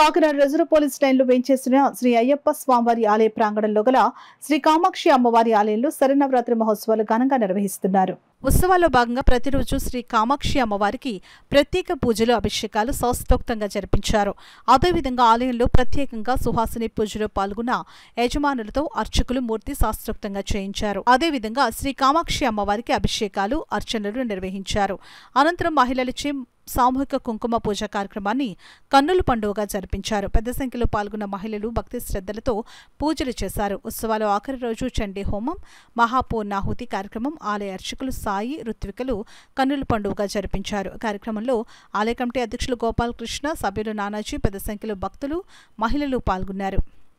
Kakinada reserve police లైన్లో వేయించేసిన శ్రీ అయ్యప్ప స్వామివారి ఆలయ ప్రాంగణంలో గల శ్రీ కామాక్షి అమ్మవారి ఆలయంలో శరణవరాత్రి మహోత్సవాలు ఘనంగా నిర్వహిస్తున్నారు ఉత్సవాల్లో భాగంగా ప్రతిరోజు శ్రీ కామాక్షి అమ్మవారికి ప్రత్యేక పూజలు అభిషేకాలు శాస్త్రోక్తంగా జరిపించారు అదేవిధంగా ఆలయంలో ప్రత్యేకంగా సుహాసిని పూజలో పాల్గొన్న యజమానులతో అర్చకులు మూర్తి శాస్త్రోక్తంగా చేయించారు అదేవిధంగా శ్రీ కామాక్షి అమ్మవారికి అభిషేకాలు అర్చనలు నిర్వహించారు అనంతరం మహిళలచే సామూహిక కుంకుమ పూజ కార్యక్రమాన్ని కన్నుల పండుగగా జరిపించారు పెద్ద సంఖ్యలో పాల్గొన్న మహిళలు భక్తి శ్రద్ధలతో పూజలు చేశారు ఉత్సవాలు ఆఖరి రోజు చండీ హోమం మహాపూర్ణాహుతి కార్యక్రమం ఆలయ అర్చకులు సాయి రుత్వికలు కన్నుల పండుగగా జరిపించారు కార్యక్రమంలో ఆలయ కమిటీ అధ్యక్షులు గోపాలకృష్ణ సభ్యులు నానాజీ పెద్ద సంఖ్యలో భక్తులు మహిళలు పాల్గొన్నారు